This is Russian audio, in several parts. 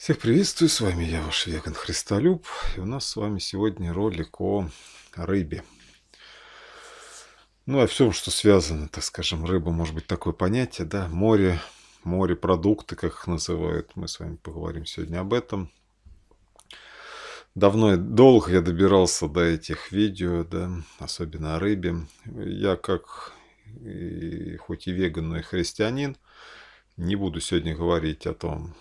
Всех приветствую, с вами я, ваш веган Христолюб, и у нас с вами сегодня ролик о рыбе. Ну, о всем, что связано, так скажем, рыба, может быть, такое понятие, да, море, морепродукты, как их называют, мы с вами поговорим сегодня об этом. Давно и долго я добирался до этих видео, да, особенно о рыбе. Я как, и, хоть и веган, но и христианин, не буду сегодня говорить о том,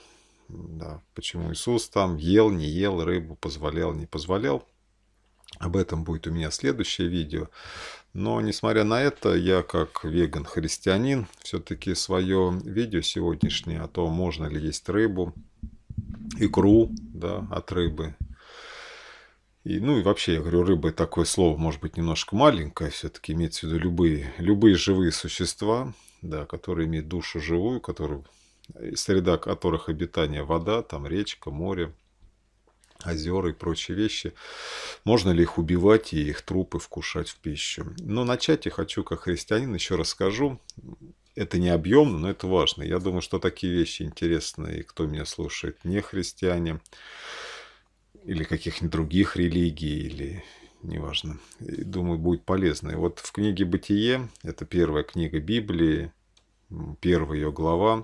да, почему Иисус там ел, не ел рыбу, позволял, не позволял. Об этом будет у меня следующее видео. Но, несмотря на это, я как веган-христианин все-таки свое видео сегодняшнее о том, можно ли есть рыбу, икру да, от рыбы. И, ну и вообще, я говорю, рыба такое слово может быть немножко маленькое, все-таки имеется в виду любые, любые живые существа, да, которые имеют душу живую, которые среда которых обитание вода, там речка, море, озера и прочие вещи. Можно ли их убивать и их трупы вкушать в пищу? Но ну, начать я хочу как христианин, еще расскажу. Это не объемно, но это важно. Я думаю, что такие вещи интересны, и кто меня слушает, не христиане, или каких-нибудь других религий, или неважно. И, думаю, будет полезно. И вот в книге «Бытие», это первая книга Библии, первая ее глава,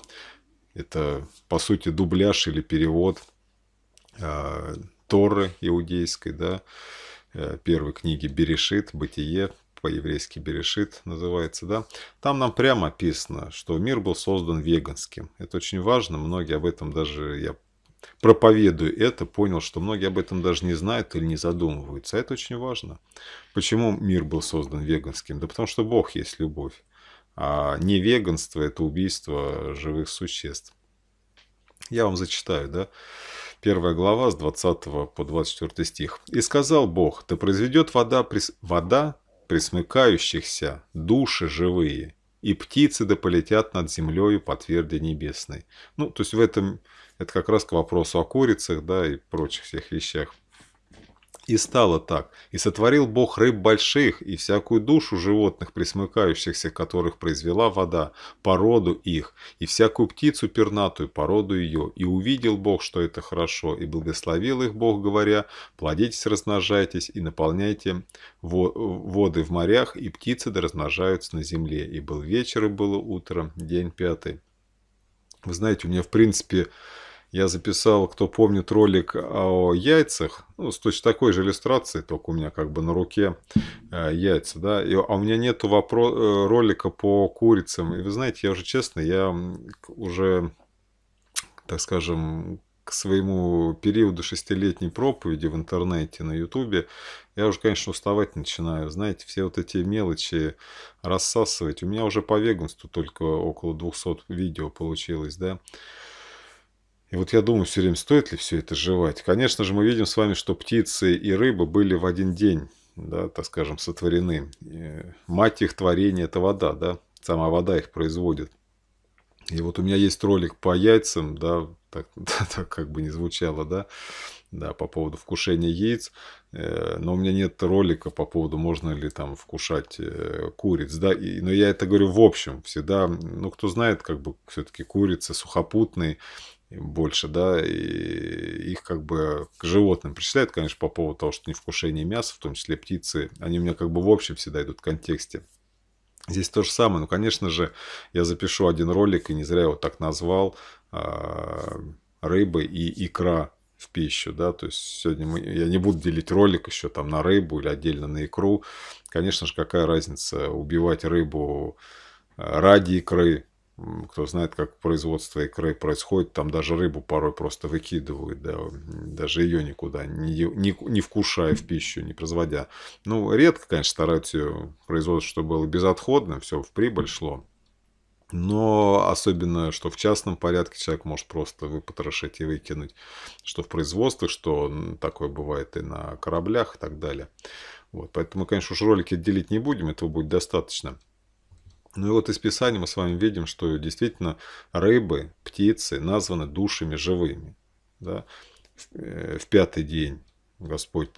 это, по сути, дубляж или перевод а, Торы иудейской, да, э, первой книги Берешит, Бытие, по-еврейски Берешит называется, да, там нам прямо описано, что мир был создан веганским. Это очень важно, многие об этом даже, я проповедую это, понял, что многие об этом даже не знают или не задумываются. А это очень важно. Почему мир был создан веганским? Да потому что Бог есть любовь. А не веганство – это убийство живых существ. Я вам зачитаю, да? Первая глава с 20 по 24 стих. «И сказал Бог, да произведет вода, прис... вода присмыкающихся, души живые, и птицы да полетят над землею по тверди небесной». Ну, то есть в этом, это как раз к вопросу о курицах, да, и прочих всех вещах. И стало так, и сотворил Бог рыб больших, и всякую душу животных, присмыкающихся, которых произвела вода, породу их, и всякую птицу пернатую, породу ее. И увидел Бог, что это хорошо, и благословил их Бог, говоря, плодитесь, размножайтесь, и наполняйте воды в морях, и птицы да размножаются на земле. И был вечер, и было утро, день пятый. Вы знаете, у меня в принципе я записал, кто помнит ролик о яйцах, ну, с точно такой же иллюстрацией, только у меня как бы на руке э, яйца, да, и, а у меня нету э, ролика по курицам, и вы знаете, я уже честно, я уже, так скажем, к своему периоду шестилетней проповеди в интернете, на ютубе, я уже, конечно, уставать начинаю. Знаете, все вот эти мелочи рассасывать. У меня уже по веганству только около 200 видео получилось, да. И вот я думаю все время, стоит ли все это жевать. Конечно же, мы видим с вами, что птицы и рыбы были в один день, да, так скажем, сотворены. И мать их творения – это вода, да, сама вода их производит. И вот у меня есть ролик по яйцам, да, так, так как бы не звучало, да, да, по поводу вкушения яиц, э, но у меня нет ролика по поводу, можно ли там вкушать э, куриц, да, и, но я это говорю в общем, всегда, ну, кто знает, как бы все-таки курица сухопутный, больше, да, и их как бы к животным причисляют, конечно, по поводу того, что невкушение мяса, в том числе птицы, они у меня как бы в общем всегда идут в контексте. Здесь то же самое, ну, конечно же, я запишу один ролик, и не зря его так назвал, а, рыбы и икра в пищу, да, то есть сегодня мы, я не буду делить ролик еще там на рыбу или отдельно на икру, конечно же, какая разница убивать рыбу а, ради икры, кто знает, как производство икры происходит, там даже рыбу порой просто выкидывают, да, даже ее никуда не, не, не вкушая в пищу, не производя. Ну, редко, конечно, стараются ее производство, чтобы было безотходно, все в прибыль шло. Но особенно, что в частном порядке человек может просто выпотрошить и выкинуть, что в производстве, что такое бывает и на кораблях и так далее. Вот, поэтому, конечно, уж ролики делить не будем, этого будет достаточно. Ну и вот из Писания мы с вами видим, что действительно рыбы, птицы названы душами живыми. Да? Э, в пятый день Господь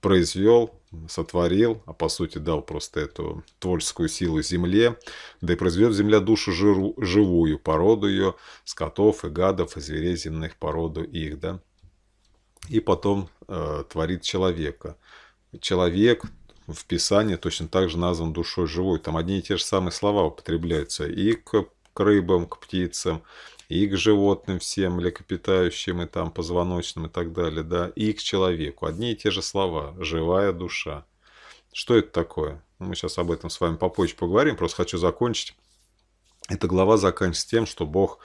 произвел, сотворил, а по сути дал просто эту творческую силу земле, да и произвел земля душу жиру, живую, породу ее, скотов и гадов, и зверей земных, породу их, да. И потом э, творит человека. Человек, в Писании точно так же назван душой живой. Там одни и те же самые слова употребляются и к, к рыбам, к птицам, и к животным всем, млекопитающим, и там позвоночным и так далее, да, и к человеку. Одни и те же слова. Живая душа. Что это такое? Мы сейчас об этом с вами попозже поговорим. Просто хочу закончить. Эта глава заканчивается тем, что Бог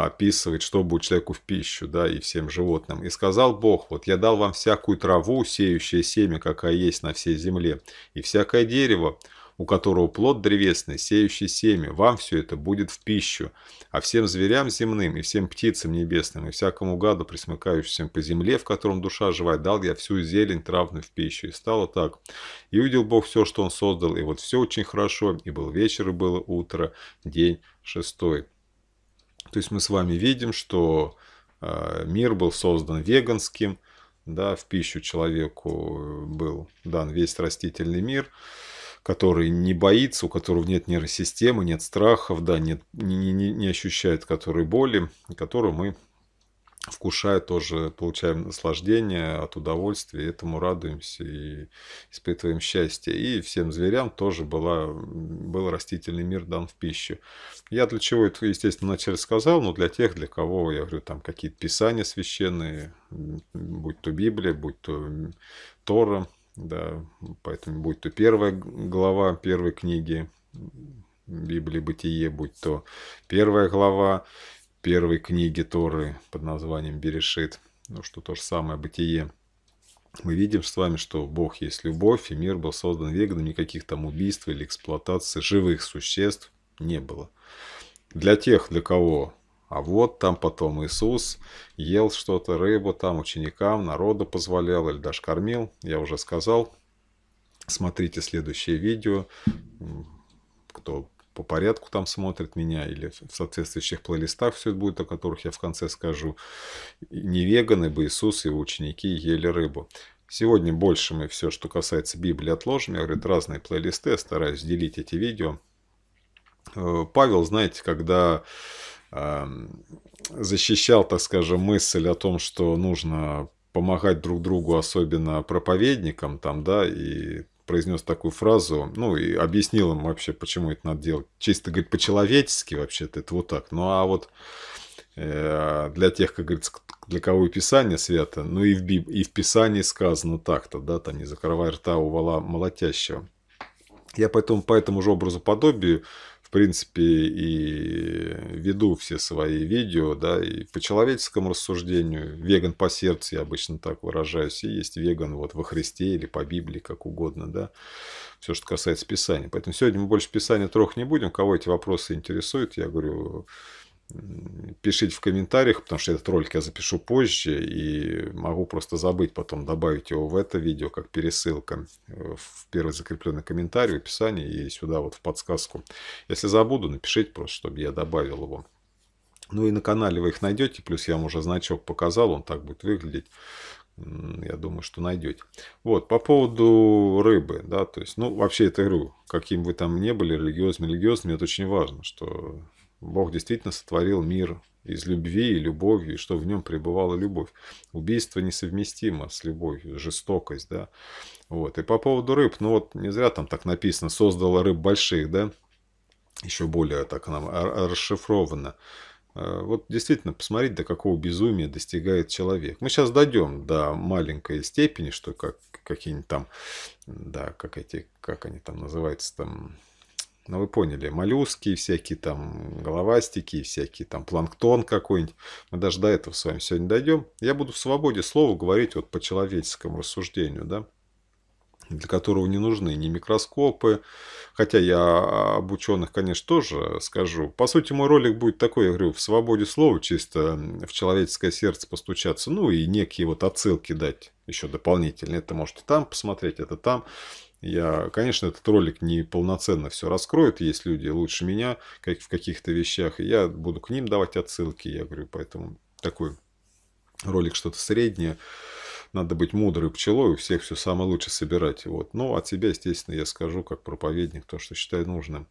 описывает, что будет человеку в пищу, да, и всем животным. «И сказал Бог, вот я дал вам всякую траву, сеющее семя, какая есть на всей земле, и всякое дерево, у которого плод древесный, сеющий семя, вам все это будет в пищу, а всем зверям земным, и всем птицам небесным, и всякому гаду, присмыкающимся по земле, в котором душа живая, дал я всю зелень травную в пищу». И стало так. «И увидел Бог все, что Он создал, и вот все очень хорошо, и был вечер, и было утро, день шестой». То есть мы с вами видим, что э, мир был создан веганским, да, в пищу человеку э, был дан весь растительный мир, который не боится, у которого нет нервной системы, нет страхов, да, нет, не, не, не ощущает который боли, которую мы вкушая тоже, получаем наслаждение от удовольствия, этому радуемся и испытываем счастье. И всем зверям тоже была, был растительный мир дан в пищу. Я для чего это, естественно, вначале сказал, но для тех, для кого, я говорю, там какие-то писания священные, будь то Библия, будь то Тора, да, поэтому будь то первая глава первой книги Библии Бытие, будь то первая глава первой книги Торы под названием Берешит, ну, что то же самое бытие. Мы видим с вами, что Бог есть любовь, и мир был создан вегом, никаких там убийств или эксплуатации живых существ не было. Для тех, для кого а вот там потом Иисус ел что-то, рыбу там ученикам, народу позволял или даже кормил, я уже сказал. Смотрите следующее видео, кто по порядку там смотрят меня или в соответствующих плейлистах все это будет, о которых я в конце скажу. Не веганы, бы Иисус и его ученики ели рыбу. Сегодня больше мы все, что касается Библии, отложим. Я говорю, разные плейлисты, я стараюсь делить эти видео. Э, Павел, знаете, когда эм, защищал, так скажем, мысль о том, что нужно помогать друг другу, особенно проповедникам, там, да, и произнес такую фразу, ну и объяснил им вообще, почему это надо делать. Чисто, говорит, по-человечески вообще-то это вот так. Ну а вот э, для тех, как говорится, для кого и Писание свято, ну и в, Биб... и в Писании сказано так-то, да, то не закрывай рта у вала молотящего. Я поэтому по этому же образу подобию принципе, и веду все свои видео, да, и по человеческому рассуждению, веган по сердцу, я обычно так выражаюсь, и есть веган вот во Христе или по Библии, как угодно, да, все, что касается Писания. Поэтому сегодня мы больше Писания трогать не будем, кого эти вопросы интересуют, я говорю, пишите в комментариях, потому что этот ролик я запишу позже и могу просто забыть потом добавить его в это видео, как пересылка э, в первый закрепленный комментарий, в описании и сюда вот в подсказку. Если забуду, напишите просто, чтобы я добавил его. Ну и на канале вы их найдете, плюс я вам уже значок показал, он так будет выглядеть. Я думаю, что найдете. Вот, по поводу рыбы, да, то есть, ну, вообще это игру, каким вы там не были, религиозным, религиозным, это очень важно, что Бог действительно сотворил мир из любви и любовью, и что в нем пребывала любовь. Убийство несовместимо с любовью, жестокость, да. Вот. И по поводу рыб, ну вот не зря там так написано, создала рыб больших, да, еще более так нам расшифровано. Э, вот действительно, посмотреть, до какого безумия достигает человек. Мы сейчас дойдем до маленькой степени, что как какие-нибудь там, да, как эти, как они там называются, там, ну, вы поняли, моллюски, всякие там головастики, всякие там планктон какой-нибудь. Мы даже до этого с вами сегодня дойдем. Я буду в свободе слова говорить вот по человеческому рассуждению, да для которого не нужны ни микроскопы. Хотя я об ученых, конечно, тоже скажу. По сути, мой ролик будет такой, я говорю, в свободе слова, чисто в человеческое сердце постучаться, ну и некие вот отсылки дать еще дополнительные. Это можете там посмотреть, это там. Я, конечно, этот ролик не полноценно все раскроет, есть люди лучше меня как в каких-то вещах, и я буду к ним давать отсылки, я говорю, поэтому такой ролик что-то среднее. Надо быть мудрой пчелой, у всех все самое лучшее собирать. Вот. Но от себя, естественно, я скажу как проповедник то, что считаю нужным.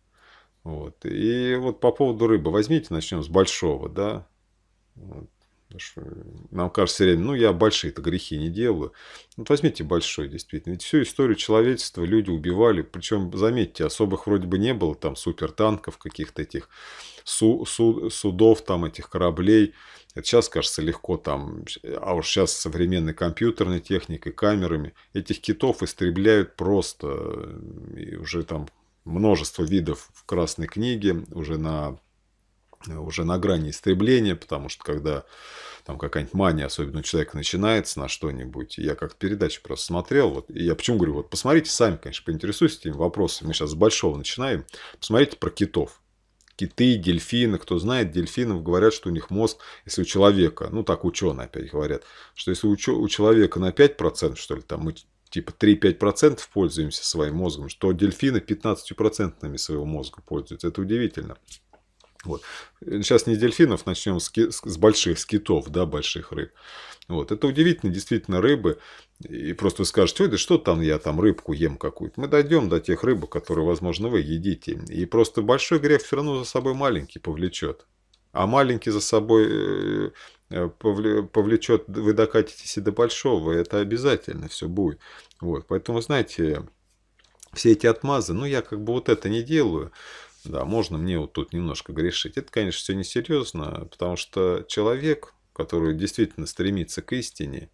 Вот. И вот по поводу рыбы. Возьмите, начнем с большого, да. Вот. Э, нам кажется реально, ну я большие-то грехи не делаю. Вот возьмите большой, действительно. Ведь всю историю человечества люди убивали. Причем, заметьте, особых вроде бы не было там супертанков каких-то этих су су судов, там этих кораблей. Это сейчас, кажется, легко там, а уж сейчас современной компьютерной техникой, камерами. Этих китов истребляют просто. Э, и уже там множество видов в Красной книге, уже на Э, уже на грани истребления, потому что когда там какая-нибудь мания, особенно у человека, начинается на что-нибудь, я как-то передачу просто смотрел, вот, и я почему говорю, вот посмотрите сами, конечно, поинтересуйтесь этим вопросом, мы сейчас с большого начинаем, посмотрите про китов. Киты, дельфины, кто знает, дельфинов говорят, что у них мозг, если у человека, ну так ученые опять говорят, что если у, у человека на 5%, что ли, там мы типа 3-5% пользуемся своим мозгом, что дельфины 15% своего мозга пользуются. Это удивительно. Вот. Сейчас не дельфинов, начнем с, с больших скитов, да, больших рыб. Вот. Это удивительно, действительно, рыбы. И просто вы скажете, ой, да что там я там рыбку ем какую-то. Мы дойдем до тех рыбок, которые, возможно, вы едите. И просто большой грех все равно за собой маленький повлечет. А маленький за собой э, э, повлечет, вы докатитесь и до большого. Это обязательно все будет. Вот. Поэтому, знаете, все эти отмазы, ну, я как бы вот это не делаю. Да, можно мне вот тут немножко грешить. Это, конечно, все несерьезно, потому что человек, который действительно стремится к истине,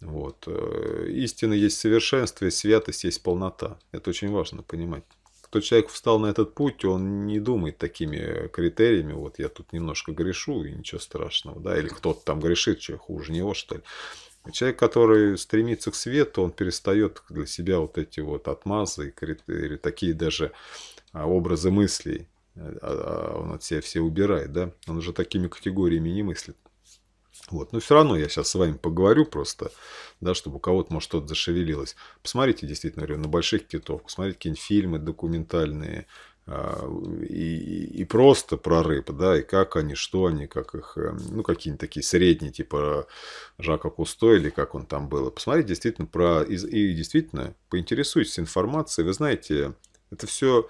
вот, э, истина есть совершенство, есть святость есть полнота. Это очень важно понимать. Кто человек встал на этот путь, он не думает такими критериями, вот я тут немножко грешу, и ничего страшного, да, или кто-то там грешит, что хуже него, что ли. Человек, который стремится к свету, он перестает для себя вот эти вот отмазы или такие даже а, образы мыслей. Э, а, а, он от себя все убирает, да? Он уже такими категориями не мыслит. Вот. Но все равно я сейчас с вами поговорю просто, да, чтобы у кого-то, может, что-то зашевелилось. Посмотрите, действительно, говорю, на больших китов, посмотрите какие-нибудь фильмы документальные, и, и просто про рыб, да, и как они, что они, как их, эм, ну, какие-нибудь такие средние, типа Жака Кусто или как он там был. Посмотрите действительно про, и, и действительно поинтересуйтесь информацией, вы знаете, это все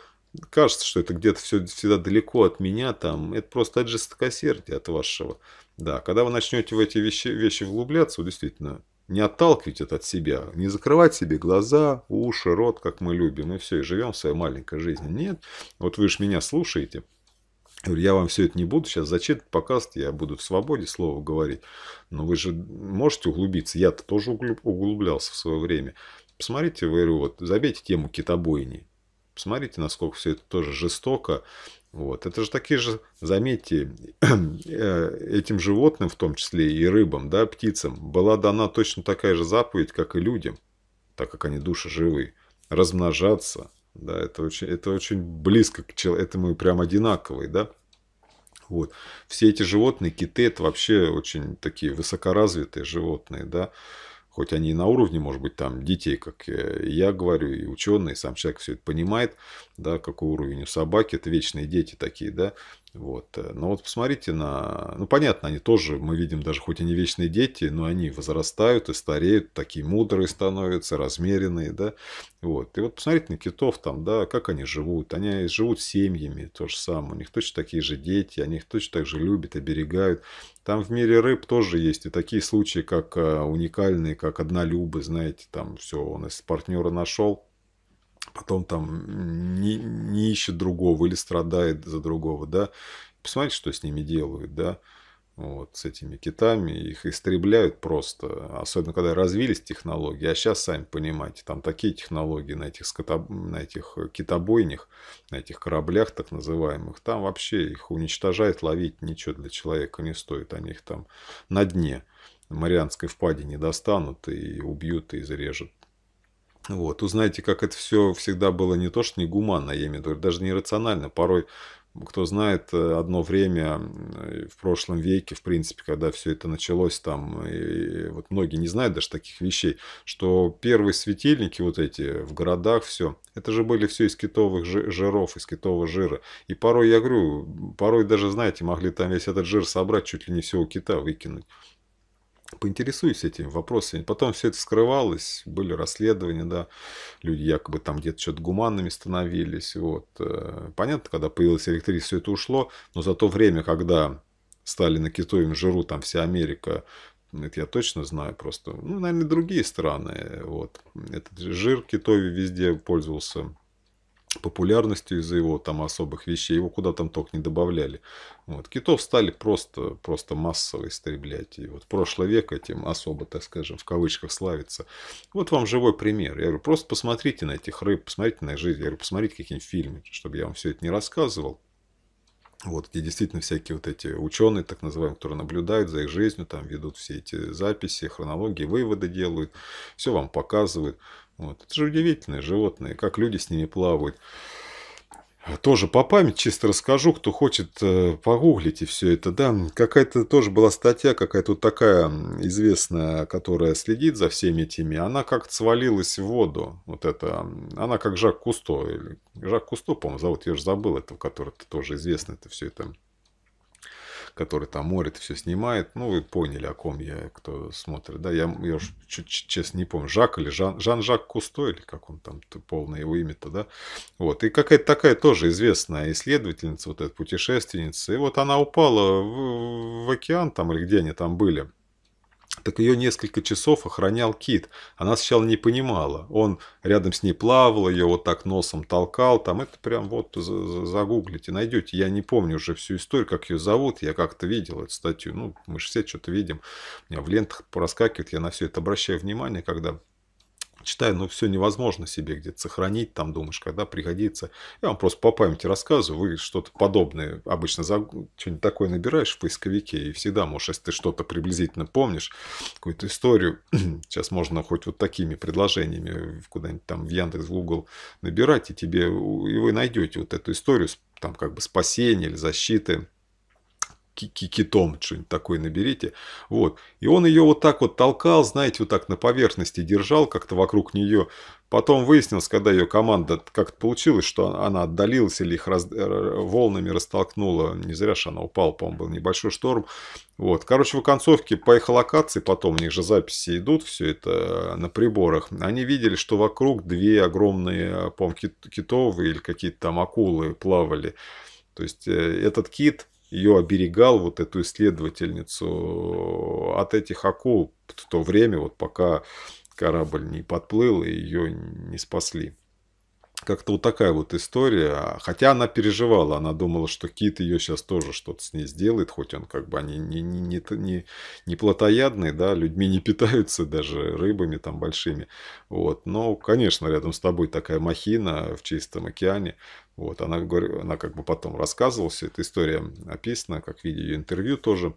кажется, что это где-то все, всегда далеко от меня, там, это просто от жестокосердия, от вашего. Да, когда вы начнете в эти вещи, вещи вглубляться, вот действительно, не отталкивать это от себя, не закрывать себе глаза, уши, рот, как мы любим, и все, и живем в своей маленькой жизни. Нет, вот вы же меня слушаете, я вам все это не буду сейчас зачитывать, показывать, я буду в свободе слово говорить. Но вы же можете углубиться. Я-то тоже углублялся в свое время. Посмотрите, говорю, вот забейте тему китобойни. Посмотрите, насколько все это тоже жестоко. Вот. Это же такие же, заметьте, э, этим животным, в том числе и рыбам, да, птицам, была дана точно такая же заповедь, как и людям, так как они души живые, размножаться. Да, это очень, это очень близко к человеку, это мы прям одинаковые, да. Вот. Все эти животные, киты, это вообще очень такие высокоразвитые животные, да хоть они и на уровне, может быть, там детей, как э, я говорю, и ученые, сам человек все это понимает, да, какой уровень у собаки, это вечные дети такие, да, вот. Э, но вот посмотрите на... Ну, понятно, они тоже, мы видим, даже хоть они вечные дети, но они возрастают и стареют, такие мудрые становятся, размеренные, да. Вот. И вот посмотрите на китов там, да, как они живут. Они живут семьями, то же самое. У них точно такие же дети, они их точно так же любят, оберегают. Там в мире рыб тоже есть и такие случаи, как э, уникальные, как однолюбы, знаете, там все, он из партнера нашел, потом там не, не ищет другого или страдает за другого, да. Посмотрите, что с ними делают, да вот, с этими китами. Их истребляют просто, особенно когда развились технологии. А сейчас, сами понимаете, там такие технологии на этих, скотоб... на этих китобойнях, на этих кораблях так называемых, там вообще их уничтожает, ловить ничего для человека не стоит. Они их там на дне Марианской впадине достанут и убьют, и зарежут вот, узнаете, как это все всегда было не то, что не гуманно, а я имею в виду, даже нерационально. Порой, кто знает, э, одно время в прошлом веке, в принципе, когда все это началось, там, и вот многие не знают даже таких вещей, что первые светильники вот эти в городах, все, это же были все из китовых жиров, из китового жира. И порой, я говорю, порой даже, знаете, могли там весь этот жир собрать, чуть ли не всего кита выкинуть поинтересуюсь этими вопросами. Потом все это скрывалось, были расследования, да, люди якобы там где-то что-то гуманными становились, вот. Э, понятно, когда появилась электричество, все это ушло, но за то время, когда стали на китовом жиру, там вся Америка, это я точно знаю просто, ну, наверное, другие страны, вот. Этот жир китови везде пользовался популярностью из-за его там особых вещей, его куда там только не добавляли. Вот. Китов стали просто, просто массово истреблять. И вот прошлый век этим особо, так скажем, в кавычках славится. Вот вам живой пример. Я говорю, просто посмотрите на этих рыб, посмотрите на их жизнь. Я говорю, посмотрите какие-нибудь фильмы, чтобы я вам все это не рассказывал. Вот, где действительно всякие вот эти ученые, так называемые, которые наблюдают за их жизнью, там ведут все эти записи, хронологии, выводы делают, все вам показывают. Вот. Это же удивительные животные, как люди с ними плавают. Тоже по памяти чисто расскажу, кто хочет, э, погуглить и все это, да. Какая-то тоже была статья, какая-то вот такая известная, которая следит за всеми этими. Она как-то свалилась в воду, вот это. Она как Жак Кусто, или Жак Кусто, по-моему, зовут, я же забыл этого, который -то тоже известный, это все это который там морит, все снимает. Ну, вы поняли, о ком я, кто смотрит. Да, я, я уж чуть, честно не помню, Жак или Жан, Жан-Жак Кусто, или как он там, полное его имя-то, да. Вот, и какая-то такая тоже известная исследовательница, вот эта путешественница. И вот она упала в, в океан там, или где они там были так ее несколько часов охранял Кит. Она сначала не понимала. Он рядом с ней плавал, ее вот так носом толкал. Там это прям вот загуглите, найдете. Я не помню уже всю историю, как ее зовут. Я как-то видел эту статью. Ну, мы же все что-то видим. У меня в лентах проскакивает. Я на все это обращаю внимание, когда Читаю, ну все невозможно себе где-то сохранить, там думаешь, когда пригодится. Я вам просто по памяти рассказываю, вы что-то подобное обычно за... что-нибудь такое набираешь в поисковике, и всегда можешь, если ты что-то приблизительно помнишь, какую-то историю, сейчас можно хоть вот такими предложениями куда-нибудь там в Яндекс, в Google набирать, и тебе, и вы найдете вот эту историю, там как бы спасения или защиты китом, что-нибудь такое наберите. Вот. И он ее вот так вот толкал, знаете, вот так на поверхности держал как-то вокруг нее. Потом выяснилось, когда ее команда как-то получилось, что она отдалилась или их раз... Э, волнами растолкнула. Не зря же она упала, по-моему, был небольшой шторм. Вот. Короче, в концовке по их локации, потом у них же записи идут, все это э, на приборах. Они видели, что вокруг две огромные, э, по-моему, кит... китовые или какие-то там акулы плавали. То есть этот кит ее оберегал, вот эту исследовательницу, э, от этих акул в то время, вот пока корабль не подплыл и ее не спасли как-то вот такая вот история. Хотя она переживала, она думала, что Кит ее сейчас тоже что-то с ней сделает, хоть он как бы они не, не, не, не, не плотоядные, да, людьми не питаются, даже рыбами там большими. Вот. Но, конечно, рядом с тобой такая махина в чистом океане. Вот. Она, она как бы потом рассказывала, вся эта история описана, как в виде ее интервью тоже.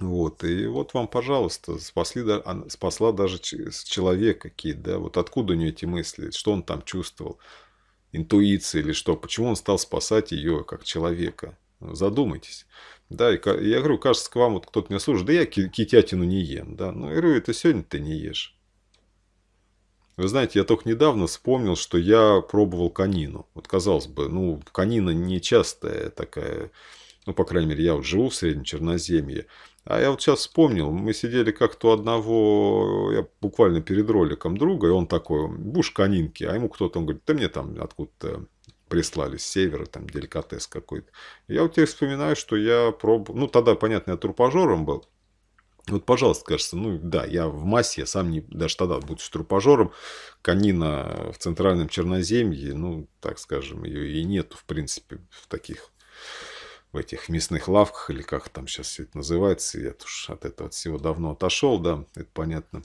Вот, и вот вам, пожалуйста, спасли, спасла даже человека Кит, да, вот откуда у нее эти мысли, что он там чувствовал, интуиция или что, почему он стал спасать ее как человека, ну, задумайтесь. Да, и я говорю, кажется, к вам вот кто-то меня слушает, да я китятину не ем, да, ну, я говорю, это сегодня ты не ешь. Вы знаете, я только недавно вспомнил, что я пробовал канину. Вот казалось бы, ну, конина нечастая такая, ну, по крайней мере, я вот живу в Среднем Черноземье. А я вот сейчас вспомнил, мы сидели как-то у одного, я буквально перед роликом друга, и он такой, буш конинки, а ему кто-то, он говорит, ты мне там откуда-то прислали с севера, там деликатес какой-то. Я вот теперь вспоминаю, что я пробовал, ну тогда, понятно, я трупажером был, вот, пожалуйста, кажется, ну да, я в массе, я сам не, даже тогда, будучи трупажером, конина в центральном Черноземье, ну, так скажем, ее и нету, в принципе, в таких в этих мясных лавках, или как там сейчас все это называется, я уж от этого всего давно отошел, да, это понятно.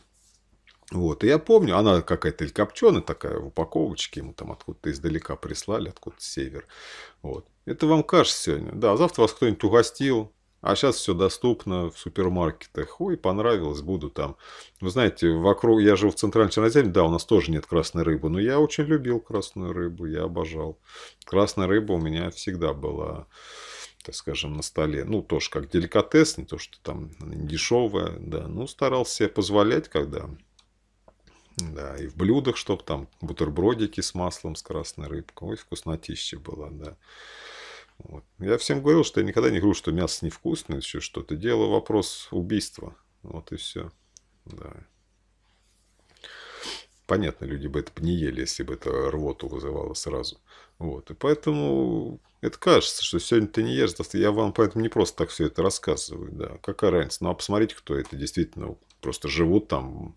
Вот, и я помню, она какая-то или копченая такая в упаковочке, ему там откуда-то издалека прислали, откуда-то север. Вот. Это вам кажется сегодня. Да, завтра вас кто-нибудь угостил, а сейчас все доступно в супермаркетах. Ой, понравилось, буду там. Вы знаете, вокруг, я живу в центральной Черноземье, да, у нас тоже нет красной рыбы, но я очень любил красную рыбу, я обожал. Красная рыба у меня всегда была так скажем, на столе. Ну, тоже как деликатес, не то, что там дешевое, да. Ну, старался себе позволять, когда... Да, и в блюдах, чтобы там бутербродики с маслом, с красной рыбкой. Ой, вкуснотища была, да. Вот. Я всем говорил, что я никогда не говорю, что мясо невкусное, еще что-то. Дело вопрос убийства. Вот и все. Да понятно, люди бы это не ели, если бы это рвоту вызывало сразу. Вот. И поэтому это кажется, что сегодня ты не ешь. Я вам поэтому не просто так все это рассказываю. Да. Какая разница? Ну, а посмотрите, кто это действительно просто живут там.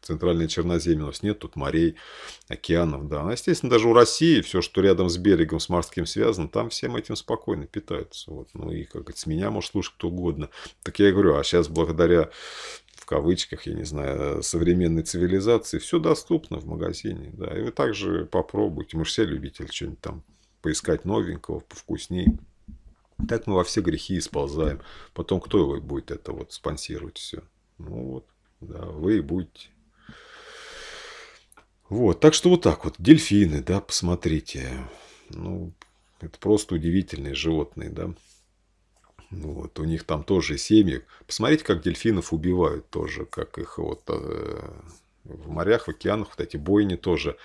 Центральная Черноземья, у нас нет тут морей, океанов, да. Ну естественно, даже у России все, что рядом с берегом, с морским связано, там всем этим спокойно питаются. Вот. Ну, и как говорится, меня может слушать кто угодно. Так я говорю, а сейчас благодаря в кавычках, я не знаю, современной цивилизации. Все доступно в магазине, да. И вы также попробуйте. Мы же все любители что-нибудь там поискать новенького, повкуснее. Так мы во все грехи исползаем. Потом кто его будет это вот спонсировать все? Ну вот, да, вы и будете. Вот, так что вот так вот. Дельфины, да, посмотрите. Ну, это просто удивительные животные, да. Вот, у них там тоже семьи. Посмотрите, как дельфинов убивают тоже, как их вот э, в морях, в океанах, вот эти бойни тоже.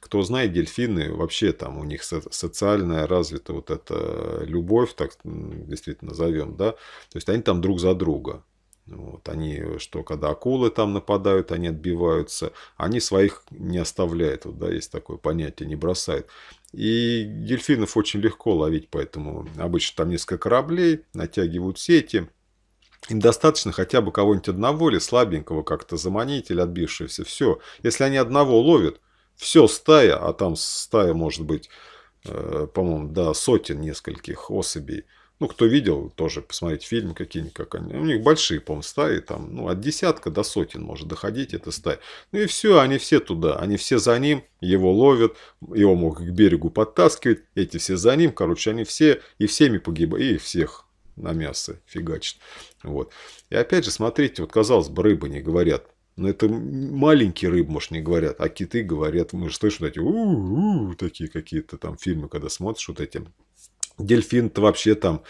Кто знает, дельфины вообще там у них социальная развита вот эта э, любовь, так действительно назовем, да. То есть они там друг за друга. Вот, они, э, что когда акулы там нападают, они отбиваются, они своих не оставляют, вот, да, есть такое понятие, не бросают. И дельфинов очень легко ловить, поэтому обычно там несколько кораблей, натягивают сети, им достаточно хотя бы кого-нибудь одного или слабенького как-то заманить или отбившегося, все. Если они одного ловят, все, стая, а там стая может быть, э, по-моему, да, сотен нескольких особей – ну, кто видел, тоже посмотреть фильм какие-нибудь, как они. У них большие, по-моему, стаи, там, ну, от десятка до сотен может доходить эта стая. Ну и все, они все туда, они все за ним, его ловят, его могут к берегу подтаскивать, эти все за ним, короче, они все, и всеми погибают, и всех на мясо фигачит. Вот. И опять же, смотрите, вот казалось бы, рыбы не говорят. Но это маленькие рыбы, может, не говорят, а киты говорят. Мы же слышим вот эти у -у -у, такие какие-то там фильмы, когда смотришь вот эти Дельфин-то вообще там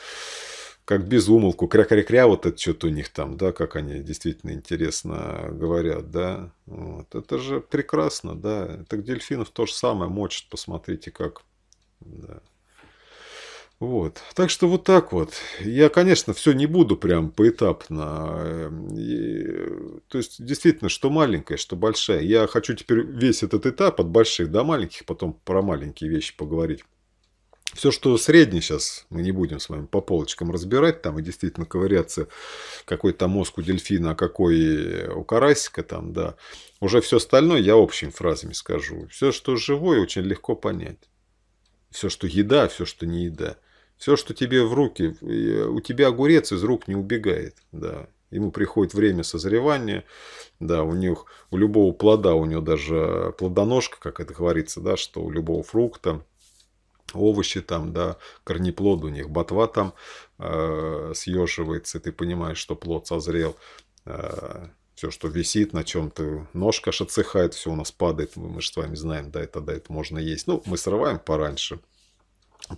как без кря-кря-кря, вот это что-то у них там, да, как они действительно интересно говорят, да. Вот. Это же прекрасно, да. Так дельфинов то же самое мочат, посмотрите как. Да. Вот. Так что вот так вот. Я, конечно, все не буду прям поэтапно. Эм, и, то есть, действительно, что маленькое, что большая. Я хочу теперь весь этот этап от больших до маленьких, потом про маленькие вещи поговорить все, что среднее сейчас, мы не будем с вами по полочкам разбирать там и действительно ковыряться, какой там мозг у дельфина, а какой у карасика там, да. Уже все остальное я общими фразами скажу. Все, что живое, очень легко понять. Все, что еда, все, что не еда. Все, что тебе в руки, э, у тебя огурец из рук не убегает, да. Ему приходит время созревания, да, у них, у любого плода, у него даже плодоножка, как это говорится, да, что у любого фрукта, овощи там, да, корнеплод у них, ботва там э, съеживается, ты понимаешь, что плод созрел, э, все, что висит на чем-то, ножка шацехает, все у нас падает, мы, мы же с вами знаем, да, это да это можно есть. Ну, мы срываем пораньше,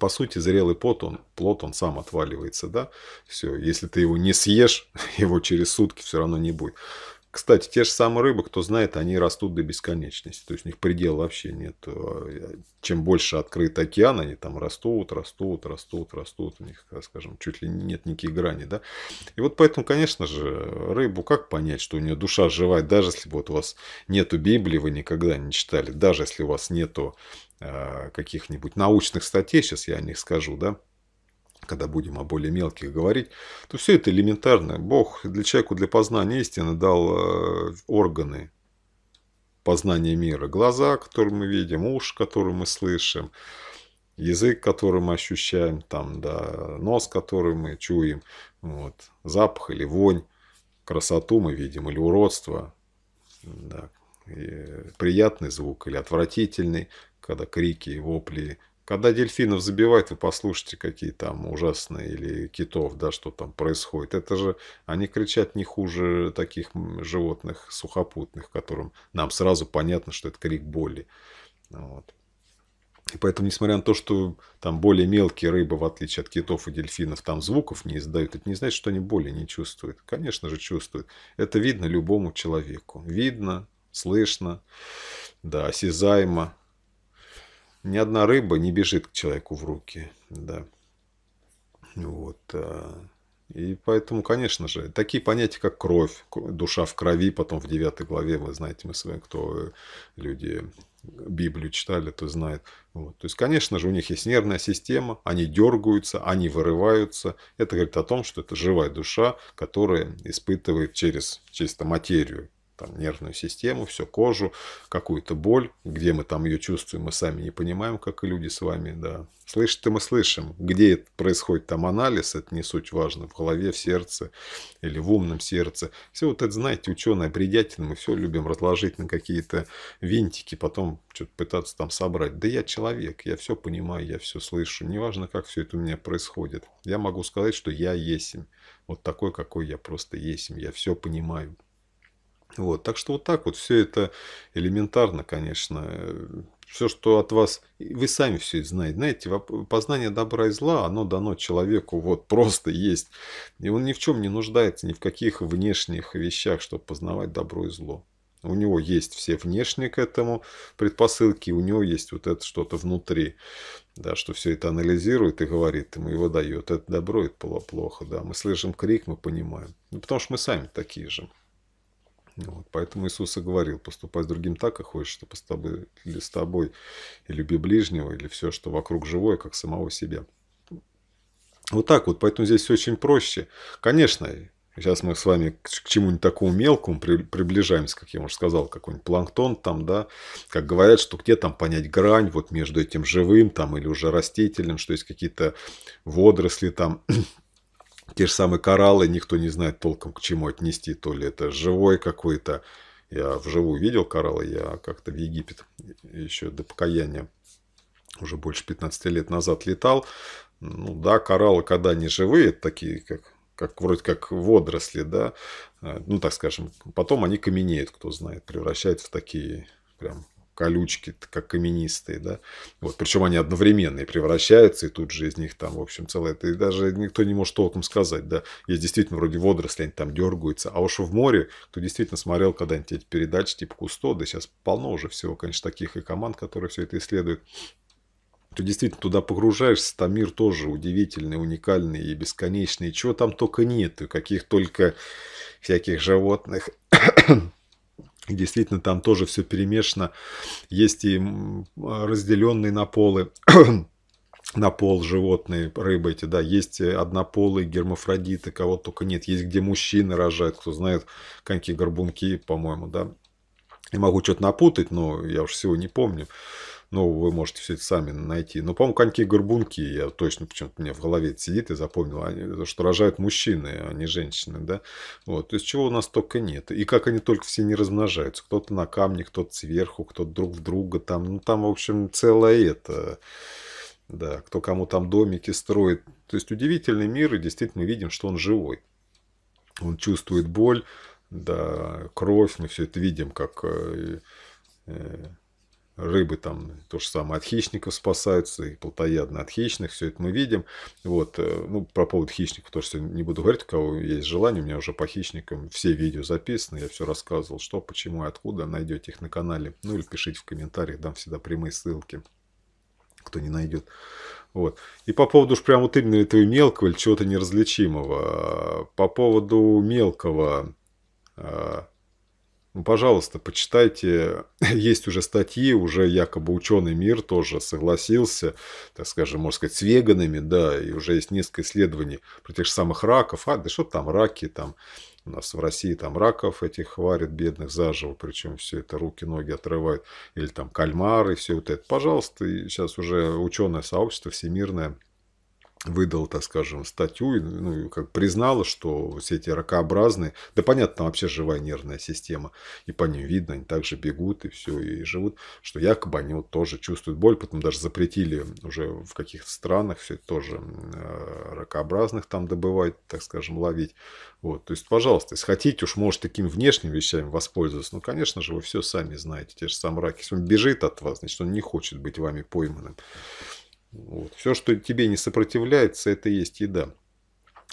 по сути, зрелый плод, он, плод, он сам отваливается, да, все, если ты его не съешь, его через сутки все равно не будет. Кстати, те же самые рыбы, кто знает, они растут до бесконечности. То есть у них предела вообще нет. Чем больше открыт океан, они там растут, растут, растут, растут. У них, скажем, чуть ли нет никаких граней. Да? И вот поэтому, конечно же, рыбу как понять, что у нее душа живая, даже если вот у вас нету Библии, вы никогда не читали, даже если у вас нету а, каких-нибудь научных статей, сейчас я о них скажу, да, когда будем о более мелких говорить, то все это элементарно. Бог для человеку для познания истины дал э, органы познания мира. Глаза, которые мы видим, уши, которые мы слышим, язык, который мы ощущаем, там, да, нос, который мы чуем, вот, запах или вонь, красоту мы видим, или уродство, да, приятный звук или отвратительный, когда крики, вопли, когда дельфинов забивают, вы послушайте, какие там ужасные, или китов, да, что там происходит. Это же, они кричат не хуже таких животных сухопутных, которым нам сразу понятно, что это крик боли. Вот. И поэтому, несмотря на то, что там более мелкие рыбы, в отличие от китов и дельфинов, там звуков не издают, это не значит, что они боли не чувствуют. Конечно же, чувствуют. Это видно любому человеку. Видно, слышно, да, осязаемо ни одна рыба не бежит к человеку в руки, да. Вот. Э, и поэтому, конечно же, такие понятия, как кровь, душа в крови, потом в 9 главе, вы знаете, мы с вами, кто э, люди Библию читали, то знает. Вот. То есть, конечно же, у них есть нервная система, они дергаются, они вырываются. Это говорит о том, что это живая душа, которая испытывает через, чисто материю там, нервную систему, все кожу, какую-то боль, где мы там ее чувствуем, мы сами не понимаем, как и люди с вами, да. Слышит и мы слышим, где это происходит там анализ, это не суть важно, в голове, в сердце или в умном сердце. Все вот это, знаете, ученые, бредятина, мы все любим разложить на какие-то винтики, потом что-то пытаться там собрать. Да я человек, я все понимаю, я все слышу, неважно, как все это у меня происходит. Я могу сказать, что я есмь, вот такой, какой я просто есмь, я все понимаю. Вот, так что вот так вот все это элементарно, конечно. Э, все, что от вас, вы сами все знаете. Знаете, познание добра и зла, оно дано человеку вот просто есть. И он ни в чем не нуждается, ни в каких внешних вещах, чтобы познавать добро и зло. У него есть все внешние к этому предпосылки, у него есть вот это что-то внутри, да, что все это анализирует и говорит ему, его дает, Это добро, это плохо, да. Мы слышим крик, мы понимаем. Ну, потому что мы сами такие же. Вот, поэтому Иисус и говорил, поступай с другим так, как хочешь, чтобы с тобой, или с тобой, и люби ближнего, или все, что вокруг живое, как самого себя. Вот так вот, поэтому здесь очень проще. Конечно, сейчас мы с вами к чему-нибудь такому мелкому приближаемся, как я уже сказал, какой-нибудь планктон там, да, как говорят, что где там понять грань вот между этим живым там или уже растительным, что есть какие-то водоросли там, те же самые кораллы, никто не знает толком к чему отнести, то ли это живой какой-то. Я вживую видел кораллы, я как-то в Египет еще до покаяния уже больше 15 лет назад летал. Ну да, кораллы, когда они живые, такие как как вроде как водоросли, да, э, ну так скажем, потом они каменеют, кто знает, превращаются в такие прям колючки, как каменистые, да. Вот, причем они одновременные превращаются, и тут же из них там, в общем, целое, и даже никто не может толком сказать, да. Есть действительно вроде водоросли, они там дергаются, а уж в море, кто действительно смотрел когда-нибудь эти передачи типа Кусто, да сейчас полно уже всего, конечно, таких и команд, которые все это исследуют, ты действительно туда погружаешься, там мир тоже удивительный, уникальный и бесконечный, чего там только нет, каких только всяких животных, Действительно, там тоже все перемешано. Есть и разделенные на полы на пол животные, рыбы эти, да, есть однополые гермафродиты, кого только нет, есть где мужчины рожают, кто знает, коньки-горбунки, по-моему, да. Я могу что-то напутать, но я уж всего не помню. Ну, вы можете все это сами найти. Но, ну, по-моему, коньки-горбунки, я точно почему-то мне в голове сидит и запомнил, они, что рожают мужчины, а не женщины, да. Вот, из чего у нас только нет. И как они только все не размножаются. Кто-то на камне, кто-то сверху, кто-то друг в друга там. Ну, там, в общем, целое это... Да, кто кому там домики строит. То есть удивительный мир, и действительно мы видим, что он живой. Он чувствует боль, да, кровь, мы все это видим, как э, э, рыбы там то же самое от хищников спасаются, и плотоядные от хищных, все это мы видим. Вот, э, ну, про повод хищников тоже сегодня не буду говорить, у кого есть желание, у меня уже по хищникам все видео записаны, я все рассказывал, что, почему и откуда, найдете их на канале, ну или пишите в комментариях, дам всегда прямые ссылки, кто не найдет. Вот. И по поводу уж прям вот именно этого мелкого или чего-то неразличимого. По поводу мелкого, а, ну, пожалуйста, почитайте. Есть уже статьи, уже якобы ученый мир тоже согласился, так скажем, можно сказать, с веганами, да, и уже есть несколько исследований про тех же самых раков. А, да что там, раки там, у нас в России там раков этих варят, бедных заживо, причем все это руки, ноги отрывают, или там кальмары, все вот это. Пожалуйста, сейчас уже ученое сообщество всемирное выдал, так скажем, статью, ну, как признала, что все эти ракообразные, да понятно, там вообще живая нервная система, и по ним видно, они также бегут и все, и живут, что якобы они вот тоже чувствуют боль, потом даже запретили уже в каких-то странах все это тоже э, ракообразных там добывать, так скажем, ловить. Вот, то есть, пожалуйста, если хотите, уж может таким внешним вещами воспользоваться, ну, конечно же, вы все сами знаете, те же самраки, если он бежит от вас, значит, он не хочет быть вами пойманным. Вот. Все, что тебе не сопротивляется, это и есть еда.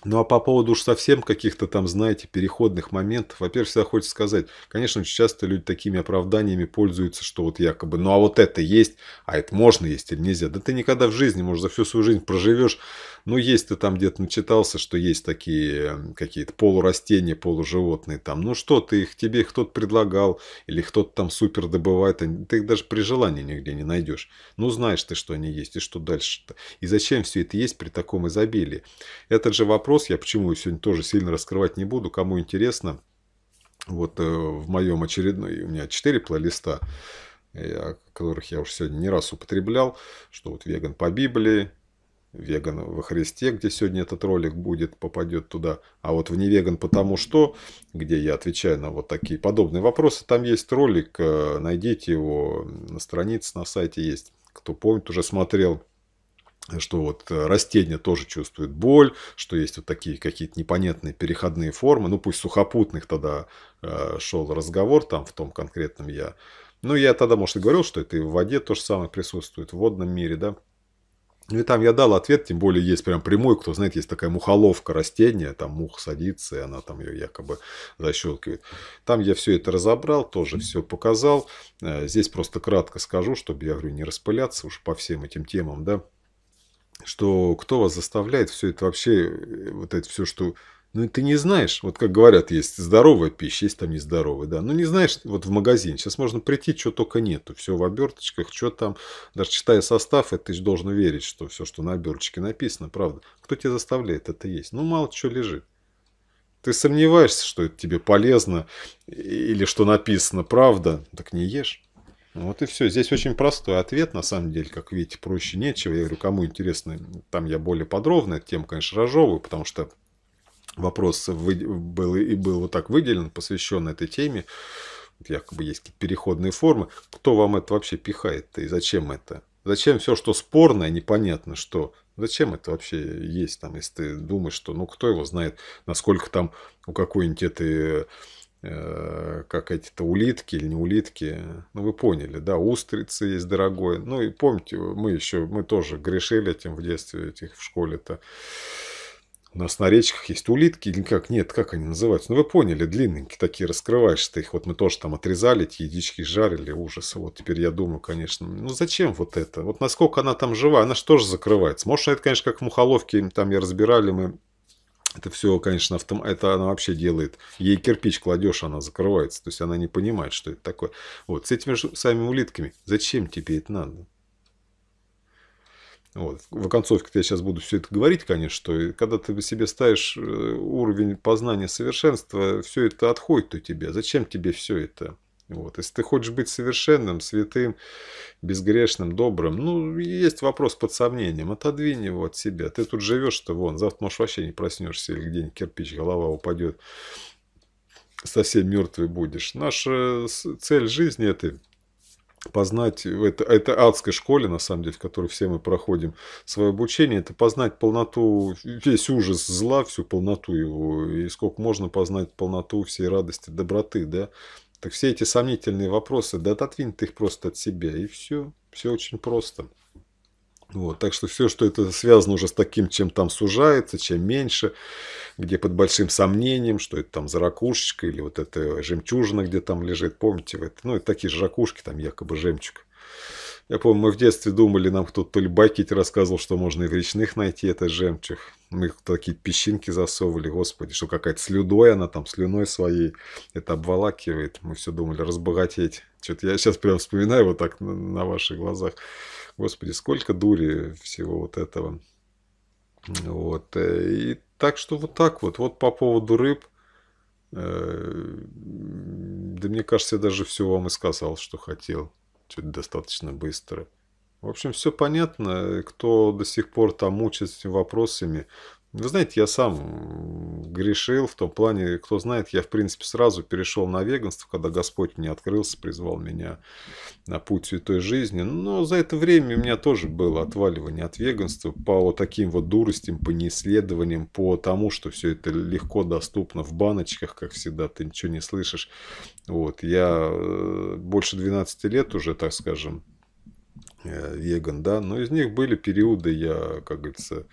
Ну а по поводу уж совсем каких-то там, знаете, переходных моментов, во-первых, всегда хочется сказать, конечно, очень часто люди такими оправданиями пользуются, что вот якобы, ну а вот это есть, а это можно есть или нельзя. Да ты никогда в жизни, может, за всю свою жизнь проживешь ну, есть ты там где-то начитался, что есть такие какие-то полурастения, полуживотные там. Ну что, ты их тебе кто-то предлагал, или кто-то там супер добывает, ты их даже при желании нигде не найдешь. Ну, знаешь ты, что они есть, и что дальше-то. И зачем все это есть при таком изобилии? Этот же вопрос, я почему сегодня тоже сильно раскрывать не буду, кому интересно, вот э, в моем очередной, у меня 4 плейлиста, э, о которых я уже сегодня не раз употреблял, что вот веган по Библии, веган во Христе, где сегодня этот ролик будет, попадет туда. А вот в невеган потому что, где я отвечаю на вот такие подобные вопросы, там есть ролик, э, найдите его на странице, на сайте есть. Кто помнит, уже смотрел что вот э, растения тоже чувствуют боль, что есть вот такие какие-то непонятные переходные формы. Ну, пусть сухопутных тогда э, шел разговор, там в том конкретном я. Ну, я тогда, может, и говорил, что это и в воде то же самое присутствует, в водном мире, да. Ну и там я дал ответ, тем более есть прям прямой, кто знает, есть такая мухоловка растения, там мух садится, и она там ее якобы защелкивает. Там я все это разобрал, тоже все показал. Э, здесь просто кратко скажу, чтобы, я говорю, не распыляться уж по всем этим темам, да, что кто вас заставляет все это вообще, э, вот это все, что ну, ты не знаешь, вот как говорят, есть здоровая пища, есть там нездоровая, да. Ну, не знаешь, вот в магазин, сейчас можно прийти, что только нету, все в оберточках, что там, даже читая состав, это ты же должен верить, что все, что на оберточке написано, правда. Кто тебя заставляет это есть? Ну, мало что лежит. Ты сомневаешься, что это тебе полезно или что написано правда, так не ешь. Вот и все. Здесь очень простой ответ, на самом деле, как видите, проще нечего. Я говорю, кому интересно, там я более подробно, тем, конечно, разжевываю, потому что вопрос был и был вот так выделен, посвящен этой теме. Якобы есть какие-то переходные формы. Кто вам это вообще пихает-то и зачем это? Зачем все, что спорное, непонятно что? Зачем это вообще есть там, если ты думаешь, что ну кто его знает, насколько там у какой-нибудь этой э, как эти-то улитки или не улитки. Ну, вы поняли, да, устрицы есть дорогое. Ну, и помните, мы еще, мы тоже грешили этим в детстве, этих в школе-то. У нас на речках есть улитки, или как, нет, как они называются? Ну, вы поняли, длинненькие такие, раскрываешь ты их. Вот мы тоже там отрезали, эти яички жарили, ужас. Вот теперь я думаю, конечно, ну зачем вот это? Вот насколько она там жива, она же тоже закрывается. Может, это, конечно, как в мухоловке, там я разбирали, мы это все, конечно, автом... это она вообще делает. Ей кирпич кладешь, она закрывается. То есть она не понимает, что это такое. Вот, с этими же самими улитками. Зачем тебе это надо? Вот. В оконцовке я сейчас буду все это говорить, конечно, что когда ты себе ставишь э, уровень познания совершенства, все это отходит у тебя. Зачем тебе все это? Вот. Если ты хочешь быть совершенным, святым, безгрешным, добрым, ну, есть вопрос под сомнением, отодвинь его от себя. Ты тут живешь, что вон, завтра, можешь вообще не проснешься, или где-нибудь кирпич, голова упадет, совсем мертвый будешь. Наша цель жизни – это познать, это, это адской школе, на самом деле, в которой все мы проходим свое обучение, это познать полноту, весь ужас зла, всю полноту его, и сколько можно познать полноту всей радости, доброты, да. Так все эти сомнительные вопросы, да отодвинь ты их просто от себя, и все, все очень просто. Вот, так что все, что это связано уже с таким, чем там сужается, чем меньше, где под большим сомнением, что это там за ракушечка или вот эта жемчужина, где там лежит, помните, это, ну, это такие же ракушки, там якобы жемчуг. Я помню, мы в детстве думали, нам кто-то то ли байките рассказывал, что можно и в речных найти этот жемчуг. Мы такие песчинки засовывали, господи, что какая-то слюдой она там, слюной своей это обволакивает. Мы все думали разбогатеть. Что-то я сейчас прям вспоминаю вот так на, на ваших глазах. Господи, сколько дури всего вот этого. Вот. Э, и так что вот так вот. Вот по поводу рыб. Э, да мне кажется, я даже все вам и сказал, что хотел. Что-то достаточно быстро. В общем, все понятно. Кто до сих пор там мучается с вопросами, вы знаете, я сам грешил в том плане, кто знает, я, в принципе, сразу перешел на веганство, когда Господь мне открылся, призвал меня на путь святой жизни. Но за это время у меня тоже было отваливание от веганства по вот таким вот дуростям, по неисследованиям, по тому, что все это легко доступно в баночках, как всегда, ты ничего не слышишь. Вот, я э, больше 12 лет уже, так скажем, э, веган, да, но из них были периоды, я, как говорится,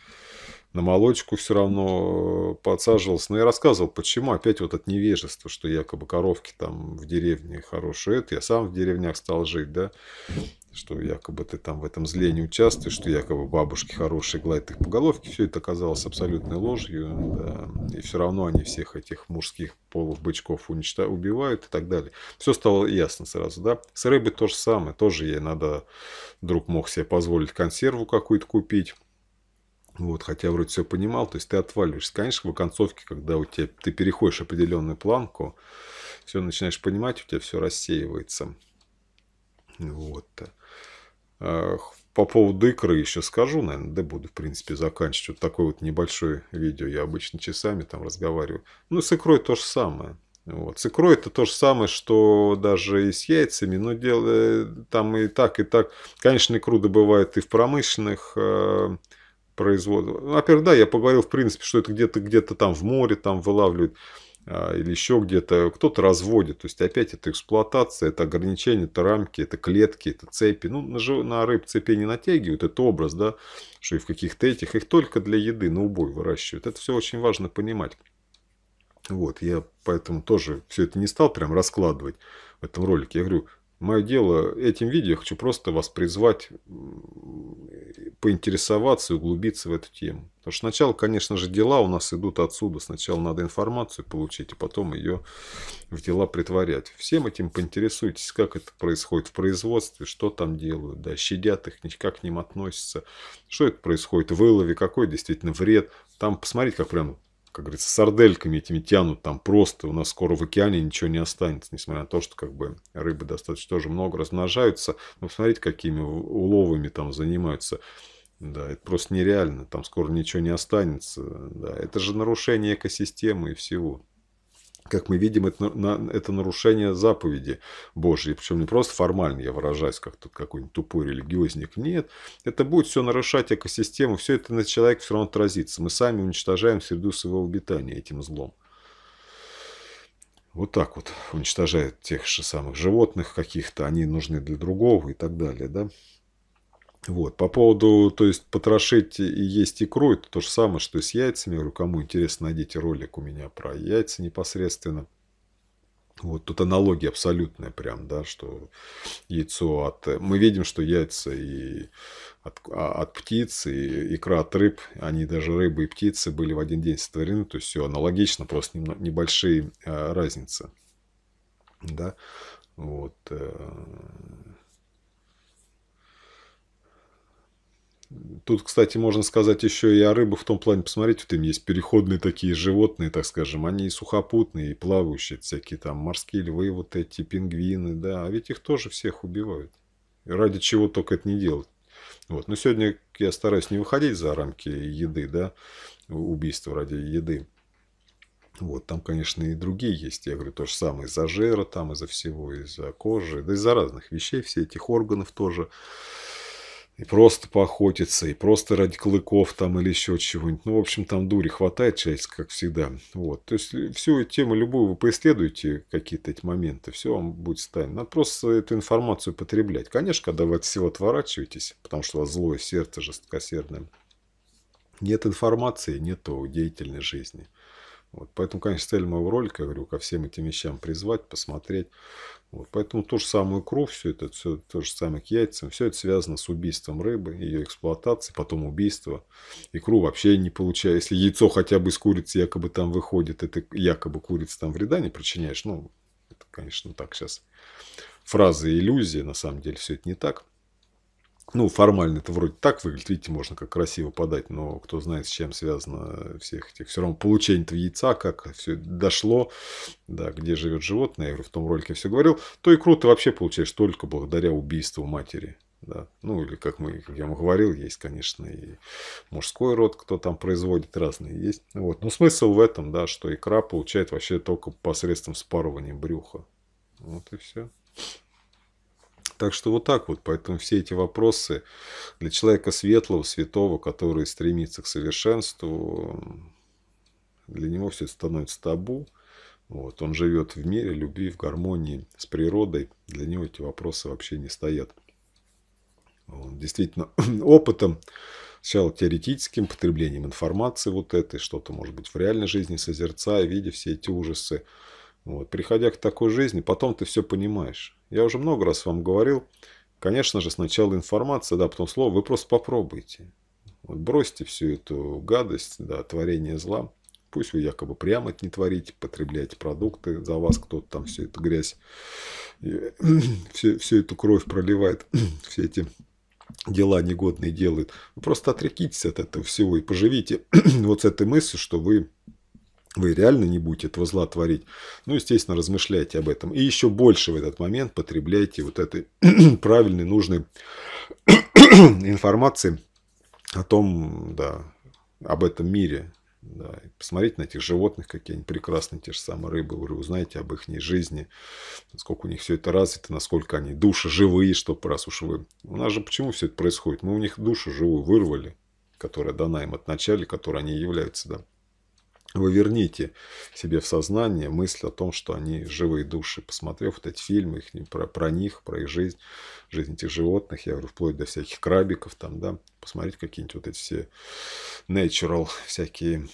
на молочку все равно э, подсаживался. Но я рассказывал, почему опять вот от невежества, что якобы коровки там в деревне хорошие, это я сам в деревнях стал жить, да, что якобы ты там в этом зле не участвуешь, что якобы бабушки хорошие гладят их по головке, все это оказалось абсолютной ложью, да, и все равно они всех этих мужских полов бычков уничта... убивают и так далее. Все стало ясно сразу, да. С рыбой то же самое, тоже ей надо, друг мог себе позволить консерву какую-то купить, вот, хотя вроде все понимал, то есть ты отваливаешься. Конечно, в оконцовке, когда у тебя, ты переходишь определенную планку, все начинаешь понимать, у тебя все рассеивается. Вот. А, по поводу икры еще скажу, наверное, да буду, в принципе, заканчивать. Вот такое вот небольшое видео. Я обычно часами там разговариваю. Ну, с икрой то же самое. Вот. С икрой это то же самое, что даже и с яйцами, но дело э, там и так, и так. Конечно, икру добывают и в промышленных э, производства. Ну, во-первых, да, я поговорил, в принципе, что это где-то где там в море там вылавливают а, или еще где-то, кто-то разводит. То есть опять это эксплуатация, это ограничение, это рамки, это клетки, это цепи. Ну, на, жив... на рыб цепи не натягивают, это образ, да, что и в каких-то этих, их только для еды на убой выращивают. Это все очень важно понимать. Вот, я поэтому тоже все это не стал прям раскладывать в этом ролике. Я говорю, Мое дело, этим видео я хочу просто вас призвать поинтересоваться и углубиться в эту тему. Потому что сначала, конечно же, дела у нас идут отсюда. Сначала надо информацию получить, а потом ее в дела притворять. Всем этим поинтересуйтесь, как это происходит в производстве, что там делают, да, щадят их, как к ним относятся, что это происходит в вылове, какой действительно вред. Там посмотрите, как прям как говорится, сардельками этими тянут там просто. У нас скоро в океане ничего не останется, несмотря на то, что как бы рыбы достаточно тоже много размножаются. Но ну, посмотрите, какими уловами там занимаются. Да, это просто нереально. Там скоро ничего не останется. Да, это же нарушение экосистемы и всего как мы видим, это, на, это нарушение заповеди Божьей. Причем не просто формально я выражаюсь, как тут какой-нибудь тупой религиозник. Нет, это будет все нарушать экосистему, все это на человека все равно отразится. Мы сами уничтожаем среду своего обитания этим злом. Вот так вот уничтожает тех же самых животных каких-то, они нужны для другого и так далее, да. Вот. По поводу, то есть, потрошить и есть икру, это то же самое, что и с яйцами. Я говорю, кому интересно, найдите ролик у меня про яйца непосредственно. Вот тут аналогия абсолютная прям, да, что яйцо от... Мы видим, что яйца и от, а, от птиц, и икра от рыб, они даже рыбы и птицы были в один день сотворены, то есть все аналогично, просто небольшие а, разницы, да, вот, э, Тут, кстати, можно сказать еще и о рыбах в том плане, посмотрите, вот им есть переходные такие животные, так скажем, они и сухопутные, и плавающие, всякие там морские львы, вот эти пингвины, да, а ведь их тоже всех убивают. ради чего только это не делать. Вот. Но сегодня я стараюсь не выходить за рамки еды, да, убийства ради еды. Вот, там, конечно, и другие есть. Я говорю, то же самое из-за жира, там, из-за всего, из-за кожи, да из-за разных вещей, все этих органов тоже и просто поохотиться, и просто ради клыков там или еще чего-нибудь. Ну, в общем, там дури хватает часть, как всегда. Вот. То есть, э, всю тему любую вы поисследуете, какие-то эти моменты, все вам будет стайно. Надо просто эту информацию потреблять. Конечно, когда вы от всего отворачиваетесь, потому что у вас злое сердце, жесткосердное, нет информации, нет деятельной жизни. Вот. Поэтому, конечно, цель моего ролика, я говорю, ко всем этим вещам призвать, посмотреть. Вот, поэтому ту же самую кровь, все это, все то же самое к яйцам, все это связано с убийством рыбы, ее эксплуатацией, потом убийство. Икру вообще не получая. Если яйцо хотя бы из курицы якобы там выходит, это якобы курица там вреда не причиняешь. Ну, это, конечно, так сейчас фразы иллюзии, на самом деле все это не так. Ну, формально это вроде так выглядит, видите, можно как красиво подать, но кто знает, с чем связано всех этих. Все равно получение этого яйца, как все дошло, да, где живет животное, я говорю, в том ролике все говорил, то икру ты вообще получаешь только благодаря убийству матери. Да. Ну, или как, мы, как я вам говорил, есть, конечно, и мужской род, кто там производит, разные есть. Вот. Но смысл в этом, да, что икра получает вообще только посредством спарывания брюха. Вот и все. Так что вот так вот. Поэтому все эти вопросы для человека светлого, святого, который стремится к совершенству, для него все это становится табу. Вот. Он живет в мире, любви, в гармонии с природой. Для него эти вопросы вообще не стоят. Он действительно опытом, сначала теоретическим потреблением информации вот этой, что-то, может быть, в реальной жизни созерцая, видя все эти ужасы. Вот. Приходя к такой жизни, потом ты все понимаешь. Я уже много раз вам говорил. Конечно же, сначала информация, да, потом слово. Вы просто попробуйте. Вот бросьте всю эту гадость, да, творение зла. Пусть вы якобы прямо это не творите, потребляете продукты, за вас кто-то там всю эту грязь, всю, всю эту кровь проливает, все эти дела негодные делает. Вы просто отрекитесь от этого всего и поживите вот с этой мыслью, что вы вы реально не будете этого зла творить, ну, естественно, размышляйте об этом. И еще больше в этот момент потребляйте вот этой правильной, нужной информации о том, да, об этом мире. Да, посмотрите на этих животных, какие они прекрасные, те же самые рыбы, вы узнаете об их жизни, насколько у них все это развито, насколько они души живые, что раз уж вы. У нас же почему все это происходит? Мы у них душу живую вырвали, которая дана им от начала, которой они являются, да, вы верните себе в сознание мысль о том, что они живые души. Посмотрев вот эти фильмы их, про, про них, про их жизнь, жизнь этих животных, я говорю, вплоть до всяких крабиков там, да, посмотрите какие-нибудь вот эти все natural всякие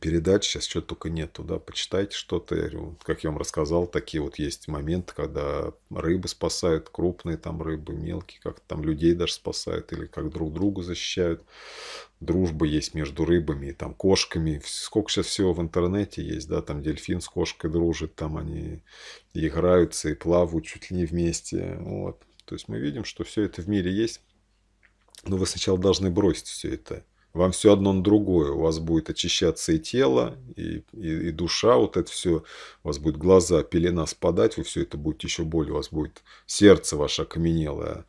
передач сейчас что только нету, да, почитайте что-то. Как я вам рассказал, такие вот есть моменты, когда рыбы спасают, крупные там рыбы, мелкие, как там людей даже спасают, или как друг друга защищают. Дружба есть между рыбами и там кошками. Сколько сейчас всего в интернете есть, да, там дельфин с кошкой дружит, там они играются и плавают чуть ли не вместе, вот. То есть мы видим, что все это в мире есть, но вы сначала должны бросить все это вам все одно на другое. У вас будет очищаться и тело, и, и, и душа, вот это все. У вас будет глаза, пелена спадать, вы все это будет еще более. У вас будет сердце ваше окаменелое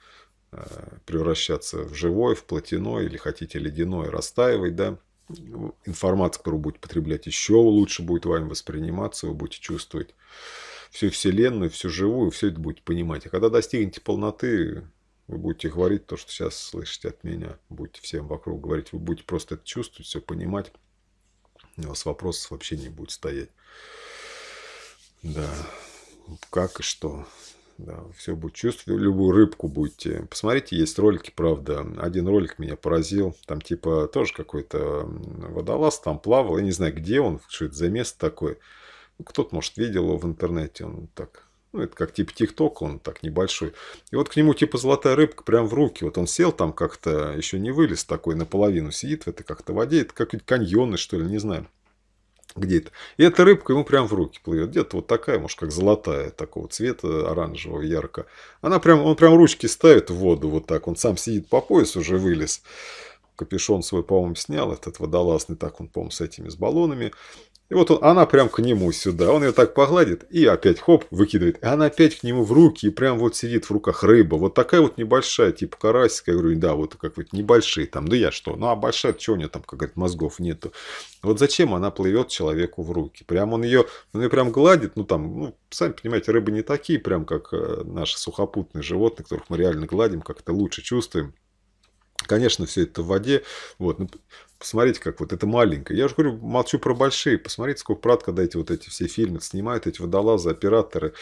э, превращаться в живое, в плотяной, или хотите ледяное, растаивать, да. Информация, которую будете потреблять, еще лучше будет вами восприниматься, вы будете чувствовать всю Вселенную, всю живую, все это будете понимать. А когда достигнете полноты, вы будете говорить то, что сейчас слышите от меня. Будете всем вокруг говорить. Вы будете просто это чувствовать, все понимать. У вас вопросов вообще не будет стоять. Да. Как и что. Да, все будет чувствовать. Любую рыбку будете. Посмотрите, есть ролики, правда. Один ролик меня поразил. Там типа тоже какой-то водолаз там плавал. Я не знаю, где он, что это за место такое. Ну, кто-то, может, видел его в интернете. Он так ну, это как типа ТикТок, он так небольшой. И вот к нему типа золотая рыбка прям в руки. Вот он сел там как-то, еще не вылез такой, наполовину сидит в этой как-то воде. Это как каньоны, что ли, не знаю. Где это? И эта рыбка ему прям в руки плывет. Где-то вот такая, может, как золотая, такого цвета оранжевого, ярко. Она прям, он прям ручки ставит в воду вот так. Он сам сидит по пояс, уже вылез капюшон свой, по-моему, снял, этот водолазный, так он, по-моему, с этими, с баллонами. И вот он, она прям к нему сюда. Он ее так погладит и опять хоп, выкидывает. И она опять к нему в руки и прям вот сидит в руках рыба. Вот такая вот небольшая, типа карасика. Я говорю, да, вот как вот небольшие там. Да я что? Ну а большая, что у нее там, как говорят мозгов нету. Вот зачем она плывет человеку в руки? Прям он ее, он ее прям гладит. Ну там, ну, сами понимаете, рыбы не такие прям, как э, наши сухопутные животные, которых мы реально гладим, как-то лучше чувствуем. Конечно, все это в воде. Вот. Ну, Посмотрите, как вот это маленькое. Я же говорю, молчу про большие. Посмотрите, сколько прат, когда эти вот эти все фильмы снимают, эти водолазы, операторы.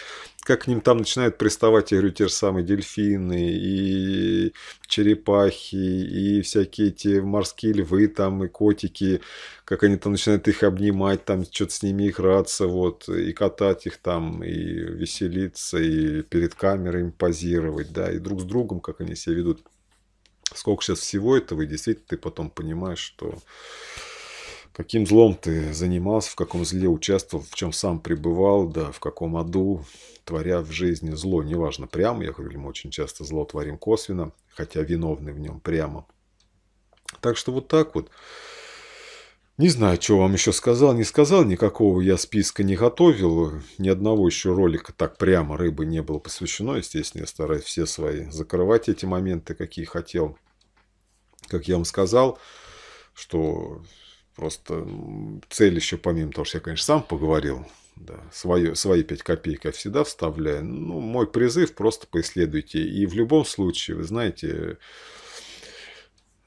Как к ним там начинают приставать, я говорю, те же самые дельфины и черепахи, и всякие эти морские львы там, и котики. Как они там начинают их обнимать, там что-то с ними играться, вот, и катать их там, и веселиться, и перед камерой им позировать, да, и друг с другом, как они себя ведут сколько сейчас всего этого, и действительно ты потом понимаешь, что каким злом ты занимался, в каком зле участвовал, в чем сам пребывал, да, в каком аду, творя в жизни зло, неважно, прямо, я говорю, мы очень часто зло творим косвенно, хотя виновны в нем прямо. Так что вот так вот. Не знаю, что вам еще сказал, не сказал, никакого я списка не готовил, ни одного еще ролика так прямо рыбы не было посвящено, естественно, я стараюсь все свои закрывать эти моменты, какие хотел. Как я вам сказал, что просто цель еще помимо того, что я, конечно, сам поговорил, да, свое, свои 5 копеек я всегда вставляю, ну, мой призыв просто поисследуйте, и в любом случае, вы знаете,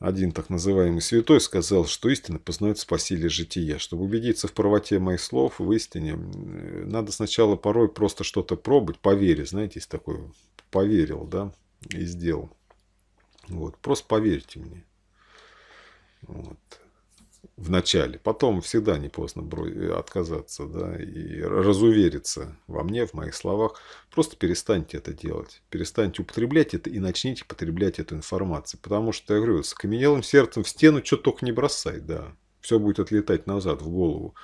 один так называемый святой сказал, что истина познает спасили жития. Чтобы убедиться в правоте моих слов, в истине, э, надо сначала порой просто что-то пробовать, поверить, знаете, есть такое, поверил, да, и сделал. Вот, просто поверьте мне. Вот в начале. Потом всегда не поздно э, отказаться да, и разувериться во мне, в моих словах. Просто перестаньте это делать. Перестаньте употреблять это и начните потреблять эту информацию. Потому что, я говорю, с каменелым сердцем в стену что только не бросай, да. Все будет отлетать назад, в голову.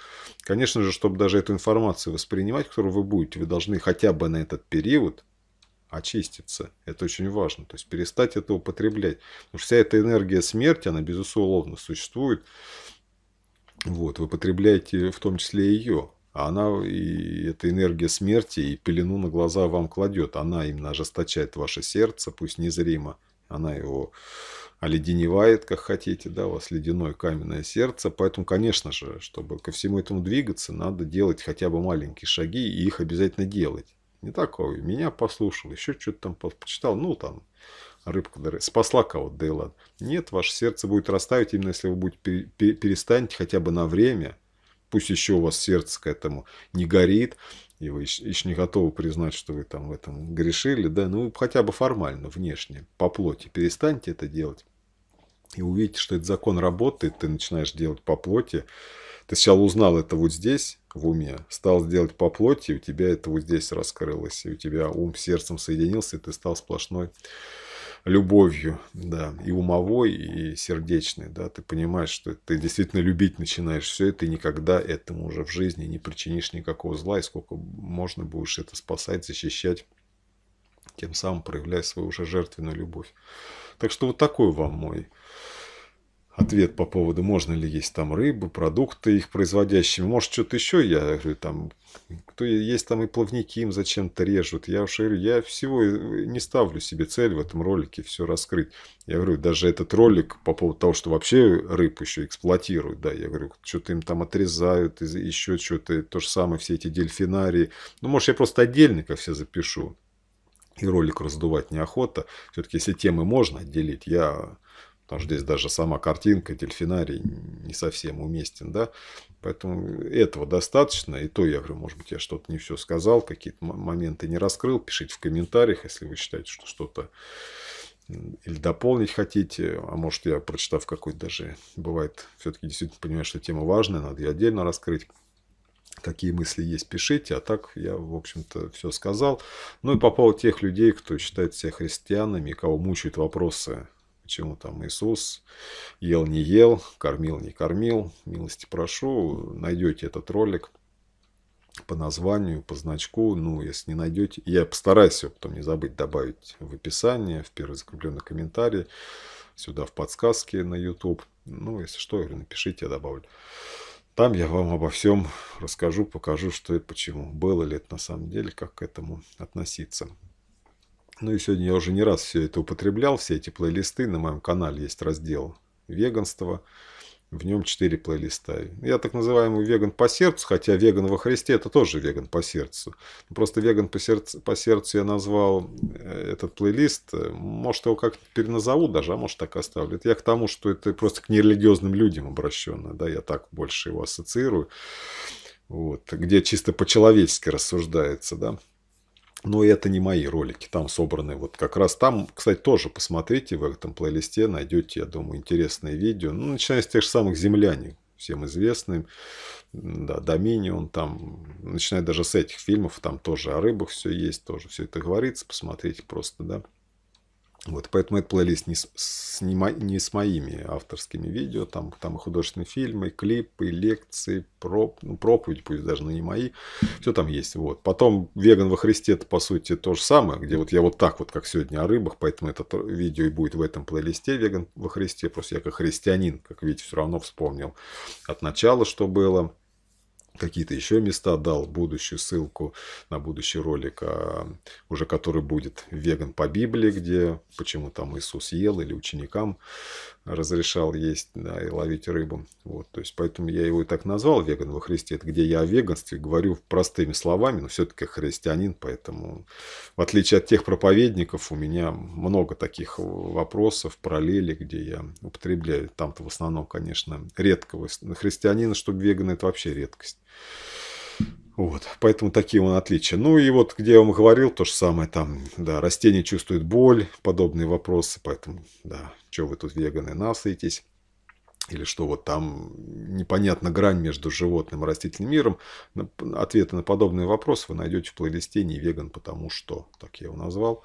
Конечно же, чтобы даже эту информацию воспринимать, которую вы будете, вы должны хотя бы на этот период очиститься. Это очень важно. То есть перестать это употреблять. Потому что вся эта энергия смерти, она безусловно существует. Вот, вы потребляете в том числе ее. А она, и эта энергия смерти, и пелену на глаза вам кладет. Она именно ожесточает ваше сердце, пусть незримо. Она его оледеневает, как хотите, да, у вас ледяное каменное сердце. Поэтому, конечно же, чтобы ко всему этому двигаться, надо делать хотя бы маленькие шаги и их обязательно делать. Не такого. Меня послушал, еще что-то там почитал, ну там рыбка спасла кого-то, да и ладно. Нет, ваше сердце будет растаять, именно если вы будете перестанете хотя бы на время, пусть еще у вас сердце к этому не горит, и вы еще не готовы признать, что вы там в этом грешили, да, ну хотя бы формально, внешне, по плоти перестаньте это делать. И увидите, что этот закон работает, ты начинаешь делать по плоти. Ты сначала узнал это вот здесь, в уме, стал делать по плоти, и у тебя это вот здесь раскрылось, и у тебя ум с сердцем соединился, и ты стал сплошной любовью, да, и умовой, и сердечной, да, ты понимаешь, что ты действительно любить начинаешь все это, и никогда этому уже в жизни не причинишь никакого зла, и сколько можно будешь это спасать, защищать, тем самым проявляя свою уже жертвенную любовь. Так что вот такой вам мой ответ по поводу, можно ли есть там рыбу, продукты их производящие, может, что-то еще, я говорю, там, кто есть там и плавники им зачем-то режут, я уж говорю, я всего э, не ставлю себе цель в этом ролике все раскрыть. Я говорю, даже этот ролик по поводу того, что вообще рыб еще эксплуатируют, да, я говорю, что-то им там отрезают, еще что-то, то же самое, все эти дельфинарии, ну, может, я просто отдельника все запишу, и ролик раздувать неохота. Все-таки, если темы можно отделить, я потому что здесь даже сама картинка, дельфинарий не совсем уместен, да, поэтому этого достаточно, и то я говорю, может быть, я что-то не все сказал, какие-то моменты не раскрыл, пишите в комментариях, если вы считаете, что что-то или дополнить хотите, а может я, прочитав какой-то даже, бывает, все-таки действительно понимаю, что тема важная, надо ее отдельно раскрыть. Какие мысли есть, пишите. А так я, в общем-то, все сказал. Ну и по поводу тех людей, кто считает себя христианами, кого мучают вопросы почему там Иисус ел, не ел, кормил, не кормил. Милости прошу, найдете этот ролик по названию, по значку. Ну, если не найдете, я постараюсь его потом не забыть добавить в описание, в первый закрепленный комментарий, сюда в подсказки на YouTube. Ну, если что, напишите, я добавлю. Там я вам обо всем расскажу, покажу, что и почему. Было ли это на самом деле, как к этому относиться. Ну и сегодня я уже не раз все это употреблял, все эти плейлисты, на моем канале есть раздел веганства, в нем 4 плейлиста. Я так называемый веган по сердцу, хотя веган во Христе это тоже веган по сердцу. Ну, просто веган по сердцу, по сердцу я назвал э, этот плейлист. Может, его как-то переназову даже, а может, так оставлю. Это я к тому, что это просто к нерелигиозным людям обращенно. Да, я так больше его ассоциирую. Вот, где чисто по-человечески рассуждается, да. Но это не мои ролики, там собраны вот как раз там, кстати, тоже посмотрите в этом плейлисте, найдете, я думаю, интересные видео. Ну, начиная с тех же самых земляне, всем известным, да, Доминион, там, начиная даже с этих фильмов, там тоже о рыбах все есть, тоже все это говорится, посмотрите просто, да. Вот, поэтому этот плейлист не с, не, не с моими авторскими видео, там, там и художественные фильмы, и клипы, и лекции, проп, ну, проповедь, пусть даже, но не мои, все там есть. Вот. Потом «Веган во Христе» это, по сути, то же самое, где вот я вот так вот, как сегодня о рыбах, поэтому это видео и будет в этом плейлисте «Веган во Христе», просто я как христианин, как видите, все равно вспомнил от начала, что было – какие-то еще места дал, будущую ссылку на будущий ролик, а, уже который будет «Веган по Библии», где почему там Иисус ел или ученикам разрешал есть да, и ловить рыбу. Вот, то есть, поэтому я его и так назвал «Веган во Христе». Это где я о веганстве говорю простыми словами, но все-таки христианин, поэтому в отличие от тех проповедников у меня много таких вопросов, параллелей, где я употребляю. Там-то в основном, конечно, редкого христианина, чтобы веган – это вообще редкость. Вот, поэтому такие он отличия. Ну и вот, где я вам говорил, то же самое там, да, растения чувствуют боль, подобные вопросы, поэтому, да, что вы тут веганы насытитесь или что вот там непонятна грань между животным и растительным миром. Ответы на подобные вопросы вы найдете в плейлисте «Не веган, потому что». Так я его назвал.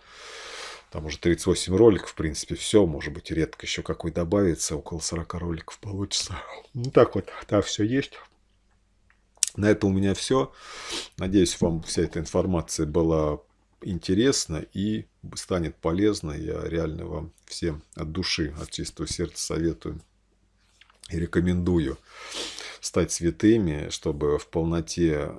Там уже 38 роликов, в принципе, все. Может быть, редко еще какой добавится. Около 40 роликов получится. Ну, так вот, да, все есть. На этом у меня все. Надеюсь, вам вся эта информация была интересно и станет полезно. Я реально вам всем от души, от чистого сердца советую и рекомендую стать святыми, чтобы в полноте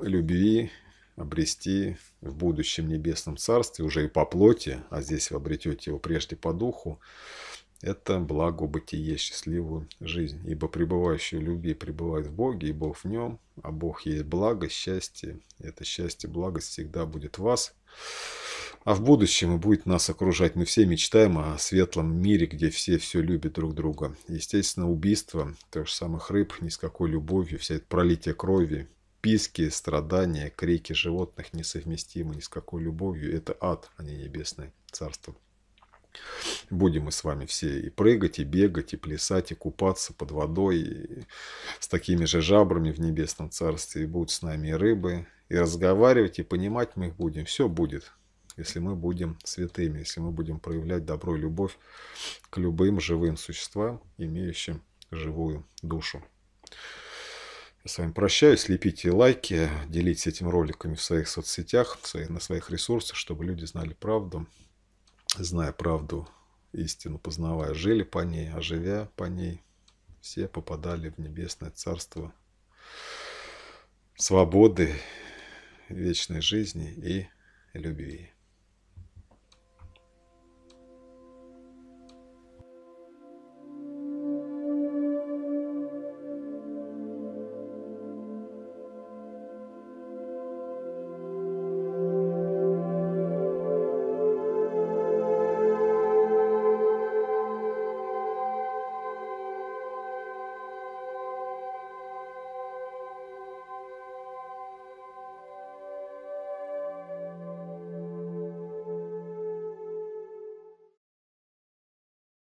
любви обрести в будущем небесном царстве, уже и по плоти, а здесь вы обретете его прежде по духу, это благо бытие, счастливую жизнь. Ибо пребывающие в любви пребывают в Боге, и Бог в нем, а Бог есть благо, счастье. Это счастье, благость всегда будет в вас. А в будущем и будет нас окружать. Мы все мечтаем о светлом мире, где все все любят друг друга. Естественно, убийство тех же самых рыб ни с какой любовью, все это пролитие крови, писки, страдания, крики животных несовместимы ни с какой любовью. Это ад, а не небесное царство. Будем мы с вами все и прыгать, и бегать, и плясать, и купаться под водой, и с такими же жабрами в небесном царстве, и будут с нами и рыбы, и разговаривать, и понимать мы их будем. Все будет, если мы будем святыми, если мы будем проявлять добро и любовь к любым живым существам, имеющим живую душу. Я с вами прощаюсь. Лепите лайки, делитесь этим роликами в своих соцсетях, на своих ресурсах, чтобы люди знали правду зная правду, истину познавая, жили по ней, а живя по ней, все попадали в небесное царство свободы, вечной жизни и любви.